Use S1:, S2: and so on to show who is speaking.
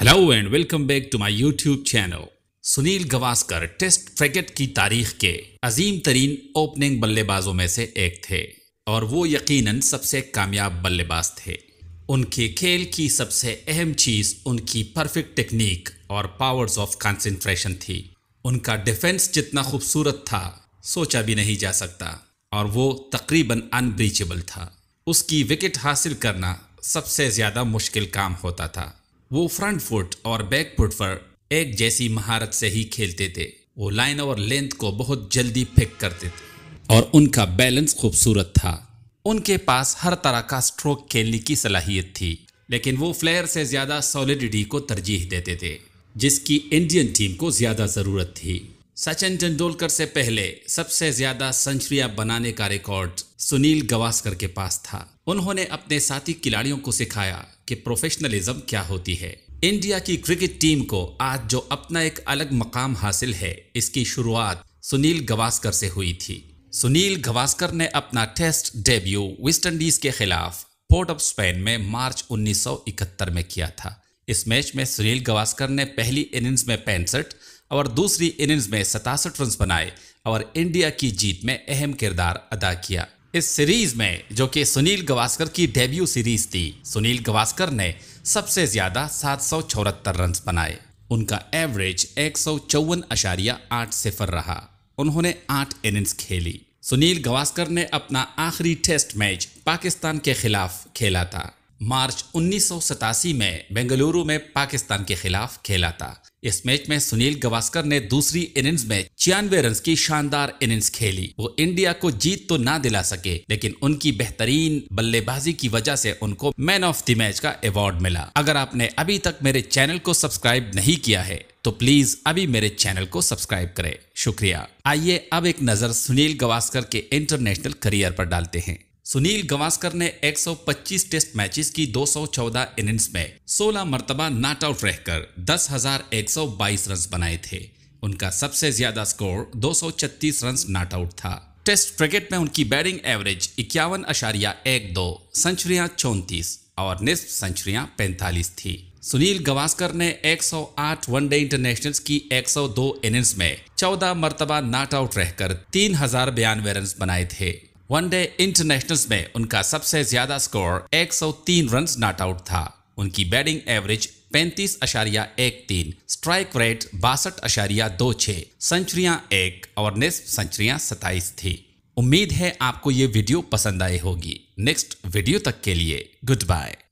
S1: hello and welcome back to my YouTube channel Sunil Gavaskar test cricket की तारीख के अजीम तरीन ओपनिंग बल्लेबाजों में से एक थे और वो यकीनन सबसे कामयाब बल्लेबाज थे उनके खेल की सबसे अहम चीज़ उनकी परफेक्ट टेक्निक और पावर्स ऑफ कंसंट्रेशन थी उनका डिफेंस जितना खूबसूरत था सोचा भी नहीं जा सकता और वो तकरीबन अनब्रीचेबल था उसकी विकेट हासिल करना सबसे ज़्यादा मुश्किल काम होता था वो फ्रंट फुट और बैक फुट पर एक जैसी महारत से ही खेलते थे वो लाइन और लेंथ को बहुत जल्दी फेंक करते थे और उनका बैलेंस खूबसूरत था उनके पास हर तरह का स्ट्रोक खेलने की सलाहियत थी लेकिन वो फ्लेयर से ज़्यादा सॉलिडिटी को तरजीह देते थे जिसकी इंडियन टीम को ज़्यादा ज़रूरत थी सचिन तेंदुलकर से पहले सबसे ज्यादा सेंचुरियां बनाने का रिकॉर्ड सुनील गवास्कर के पास था उन्होंने अपने साथी खिलाड़ियों को सिखाया कि प्रोफेशनलिज्म क्या होती है इंडिया की क्रिकेट टीम को आज जो अपना एक अलग मकाम हासिल है इसकी शुरुआत सुनील गवास्कर से हुई थी सुनील गवास्कर ने अपना टेस्ट डेब्यू वेस्टइंडीज के खिलाफ पोर्ट ऑफ स्पेन में मार्च 1971 में किया था इस मैच में सुनील गवास्कर ने पहली इनिंग्स में पैंसठ और दूसरी इनिंग्स में सतासठ रन बनाए और इंडिया की जीत में अहम किरदार अदा किया इस सीरीज में जो कि सुनील गवास्कर की डेब्यू सीरीज थी सुनील गवास्कर ने सबसे ज्यादा सात सौ चौहत्तर रन बनाए उनका एवरेज एक सौ चौवन अशारिया आठ सिफर रहा उन्होंने आठ इनिंग्स खेली सुनील गवास्कर ने अपना आखिरी टेस्ट मैच पाकिस्तान के खिलाफ खेला था मार्च उन्नीस में बेंगलुरु में पाकिस्तान के खिलाफ खेला था इस मैच में सुनील गवास्कर ने दूसरी इनिंग्स में छियानवे रन की शानदार इनिंग्स खेली वो इंडिया को जीत तो ना दिला सके लेकिन उनकी बेहतरीन बल्लेबाजी की वजह से उनको मैन ऑफ द मैच का अवार्ड मिला अगर आपने अभी तक मेरे चैनल को सब्सक्राइब नहीं किया है तो प्लीज अभी मेरे चैनल को सब्सक्राइब करें शुक्रिया आइए अब एक नजर सुनील गवास्कर के इंटरनेशनल करियर पर डालते हैं सुनील गवास्कर ने 125 टेस्ट मैचेस की 214 इनिंग्स में 16 मरतबा नॉट आउट रहकर 10,122 रन बनाए थे उनका सबसे ज्यादा स्कोर 236 रन नॉट आउट था टेस्ट क्रिकेट में उनकी बैटिंग एवरेज इक्यावन अशारिया एक दो सेंचुरियां चौंतीस और निस्फ सेंचुरियां पैंतालीस थी सुनील गवास्कर ने 108 वनडे इंटरनेशनल्स की 102 इनिंग्स में 14 मरतबा नॉट आउट रहकर तीन हजार बयानवे रन बनाए थे वनडे इंटरनेशनल्स में उनका सबसे ज्यादा स्कोर 103 रन नॉट आउट था उनकी बैटिंग एवरेज पैंतीस अशारिया एक तीन स्ट्राइक रेट बासठ अशारिया दो छः सेंचुरियाँ एक और निस्फ सेंचुरियाँ सताइस थी उम्मीद है आपको ये वीडियो पसंद आई होगी नेक्स्ट वीडियो तक के लिए गुड बाय